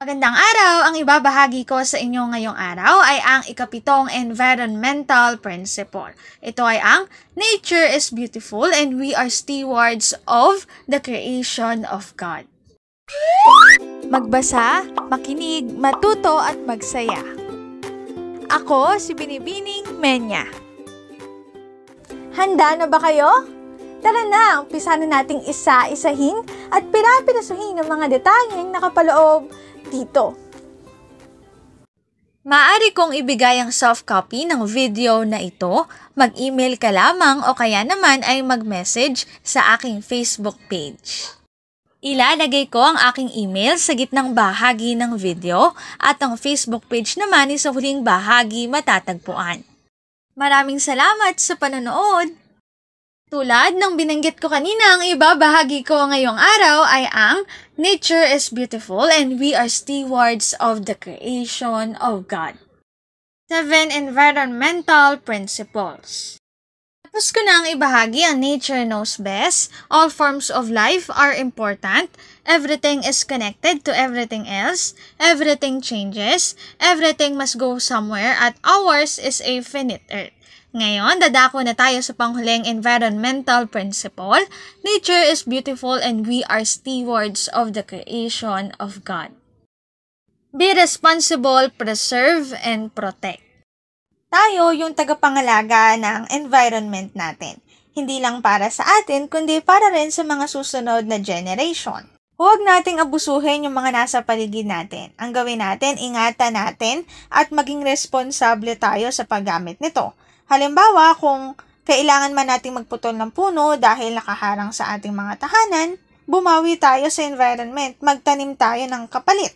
Magandang araw! Ang ibabahagi ko sa inyo ngayong araw ay ang ikapitong environmental principle. Ito ay ang Nature is beautiful and we are stewards of the creation of God. Magbasa, makinig, matuto at magsaya. Ako si Binibining Menya. Handa na ba kayo? Tara na, umpisan na nating isa-isahin at pirapirasuhin ang mga detalyeng nakapaloob dito. Maari kong ibigay ang soft copy ng video na ito, mag-email ka lamang o kaya naman ay mag-message sa aking Facebook page. Ilalagay ko ang aking email sa gitnang bahagi ng video at ang Facebook page naman ay sa huling bahagi matatagpuan. Maraming salamat sa panonood! Tulad ng binanggit ko kanina, ang iba bahagi ko ngayong araw ay ang Nature is beautiful and we are stewards of the creation of God. Seven Environmental Principles Tapos ko na ang ibahagi ang nature knows best, all forms of life are important, everything is connected to everything else, everything changes, everything must go somewhere at ours is a finite earth. Ngayon, dadako na tayo sa panghuling environmental principle. Nature is beautiful and we are stewards of the creation of God. Be responsible, preserve, and protect. Tayo yung tagapangalaga ng environment natin. Hindi lang para sa atin, kundi para rin sa mga susunod na generation. Huwag nating abusuhin yung mga nasa paligid natin. Ang gawin natin, ingatan natin at maging responsable tayo sa paggamit nito Halimbawa, kung kailangan man nating magputol ng puno dahil nakaharang sa ating mga tahanan, bumawi tayo sa environment, magtanim tayo ng kapalit.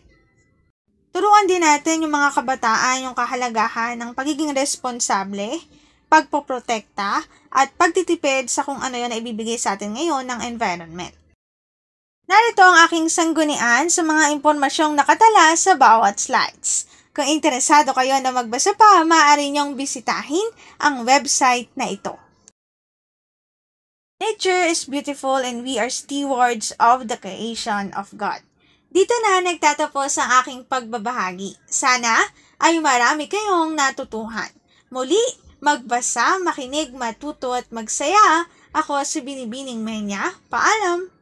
Turuan din natin yung mga kabataan yung kahalagahan ng pagiging responsable, pagpoprotekta, at pagtitipid sa kung ano yon na ibibigay sa atin ngayon ng environment. Narito ang aking sanggunian sa mga impormasyong nakatala sa bawat slides. Kung interesado kayo na magbasa pa, maaari niyong bisitahin ang website na ito. Nature is beautiful and we are stewards of the creation of God. Dito na nagtatapos ang aking pagbabahagi. Sana ay marami kayong natutuhan. Muli, magbasa, makinig, matuto at magsaya. Ako si Binibining Menya. Paalam!